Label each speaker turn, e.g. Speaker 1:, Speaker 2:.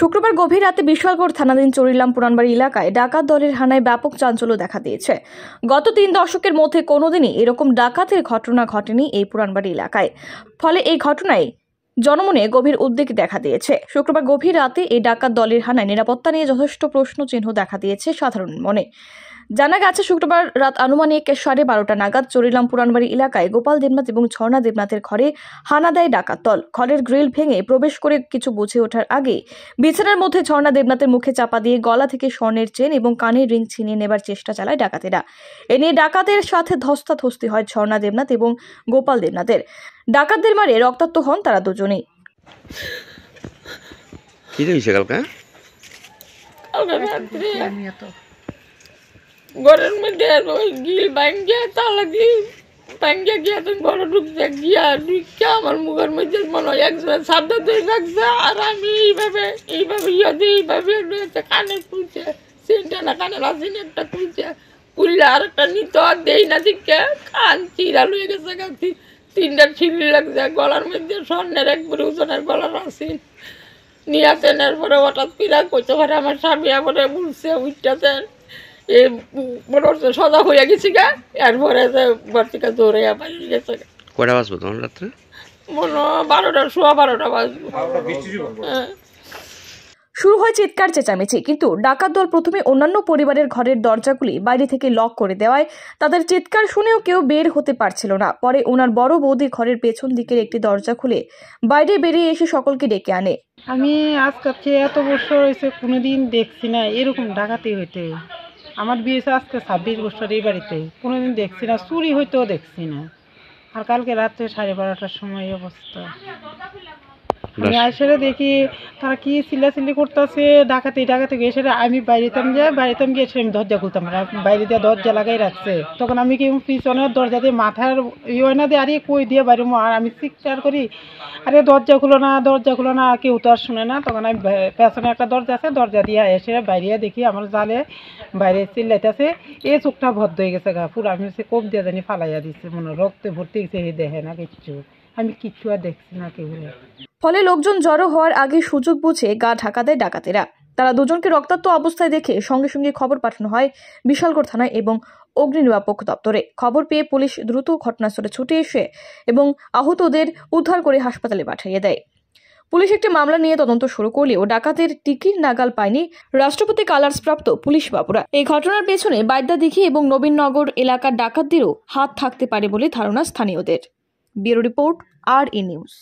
Speaker 1: শুক্রবার গভীর রাতে বিশালগড় থানাধীন চরিলাম পুরানবাড়ি এলাকায় ডাকাত দলের হানায় ব্যাপক চাঞ্চল্য দেখা দিয়েছে গত তিন দশকের মধ্যে কোনোদিনই এরকম ডাকাতের ঘটনা ঘটেনি এই পুরানবাড়ি এলাকায় ফলে এই ঘটনায় জনমনে গভীর উদ্বেগ দেখা দিয়েছে শুক্রবার গভীর রাতে এই ডাকাত দলের হানায় নিরাপত্তা নিয়ে যথেষ্ট প্রশ্ন চিহ্ন দেখা দিয়েছে সাধারণ মনে জানা গেছে শুক্রবার রাত আনুমানিক সাড়ে বারোটা নাগাদ চরিলাম পুরানবাড়ি এলাকায় গোপাল দেবনাথ এবং ঝর্ণা দেবনাথের ঘরে হানা দেয় ডাকাত দল ঘরের গ্রিল ভেঙে প্রবেশ করে কিছু বুঝে ওঠার আগে বিছানার মধ্যে ঝর্ণা দেবনাথের মুখে চাপা দিয়ে গলা থেকে স্বর্ণের চেন এবং কানের রিং ছিনিয়ে নেবার চেষ্টা চালায় ডাকাতেরা এ নিয়ে ডাকাতের সাথে ধস্তাধস্তি হয় ঝর্ণা দেবনাথ এবং গোপাল দেবনাথের ডাকাতদের মারে রক্তাক্ত হন তারা দুজনেই
Speaker 2: কি হয়েছে কালকে
Speaker 3: ঘরের মধ্যে ওই গিল ভাঙ্গিয়া তালা দিয়ে ভাঙ্গিয়া গিয়া তো ঘরে ঢুকছে গিয়া ঢুকিয়া আমার মুখের মধ্যে মনে হয় একজনে সাবধান ধরে রাখছে আর আমি এইভাবে এইভাবে ইয়ে দিয়ে এইভাবে রয়েছে কানে খুলছে সেটা না কানে রাসিন একটা খুলছে খুললে আর একটা আর দেই না দিকে কান চিরা লুয়ে গেছে গাছি তিনটা ছিলি লাগছে গলার মধ্যে স্বর্ণের একবারে ওজনের গলার রাসিন নিয়ে আসেন এরপরে হঠাৎ পিরা ঘরে আমার স্বামী আবার উঠছে উঠতেছেন এ বড় মানে হয়ে গেছি গা এরপরে যে গেছে
Speaker 1: বাজবো তোমার রাত্রে
Speaker 3: মনে বারোটা সোয়া বারোটা বাজবো হ্যাঁ।
Speaker 1: শুরু হয় চিৎকার চেঁচামেচি কিন্তু ডাকাত দল প্রথমে অন্যান্য পরিবারের ঘরের দরজাগুলি বাইরে থেকে লক করে দেওয়ায় তাদের চিৎকার শুনেও কেউ বের হতে পারছিল না পরে ওনার বড় বৌদি ঘরের পেছন দিকের একটি দরজা খুলে বাইরে বেরিয়ে এসে সকলকে ডেকে আনে আমি আজকাল এত বছর হয়েছে কোনোদিন দেখছি
Speaker 2: না এরকম ডাকাতি হইতে আমার বিয়ে আজকে ছাব্বিশ বছর এই বাড়িতে কোনোদিন দেখছি না চুরি হইতেও দেখছি না আর কালকে রাত্রে সাড়ে বারোটার সময় অবস্থা আমি আসলে দেখি তারা কি চিল্লাচিল্লি করতেছে ডাকাতে ডাকাতে গিয়ে সেটা আমি বাইরেতাম যে বাইরেতাম গিয়ে সেটা আমি দরজা খুলতাম না বাইরে দিয়ে দরজা লাগাই রাখছে তখন আমি কি পিছনের দরজা দিয়ে মাথার ইয়ে না দিয়ে আরে কই দিয়ে বাইরে আর আমি চিৎকার করি আরে দরজা খুলো না দরজা খুলো না কেউ তো আর শুনে না তখন আমি পেছনে একটা দরজা আছে দরজা দিয়ে এসে বাইরে দেখি আমার জালে বাইরে চিল্লাইতেছে এই চোখটা ভদ্র হয়ে গেছে গা পুরো আমি সে কোপ দিয়ে জানি ফালাইয়া দিচ্ছে মনে রক্তে ভর্তি হয়েছে দেখে না কিচ্ছু আমি কিচ্ছু আর দেখছি না কেউ
Speaker 1: ফলে লোকজন জড়ো হওয়ার আগে সুযোগ বুঝে গা ঢাকা দেয় ডাকাতেরা তারা দুজনকে রক্তাক্ত অবস্থায় দেখে সঙ্গে সঙ্গে খবর পাঠানো হয় বিশালগড় থানায় এবং অগ্নি নিরাপক দপ্তরে খবর পেয়ে পুলিশ দ্রুত ঘটনাস্থলে ছুটে এসে এবং আহতদের উদ্ধার করে হাসপাতালে পাঠিয়ে দেয় পুলিশ একটি মামলা নিয়ে তদন্ত শুরু করলেও ডাকাতের টিকির নাগাল পায়নি রাষ্ট্রপতি কালার্স প্রাপ্ত পুলিশ বাবুরা এই ঘটনার পেছনে বাইদ্যা দিঘি এবং নবীনগর এলাকার ডাকাতদেরও হাত থাকতে পারে বলে ধারণা স্থানীয়দের ব্যুরো রিপোর্ট আর ই নিউজ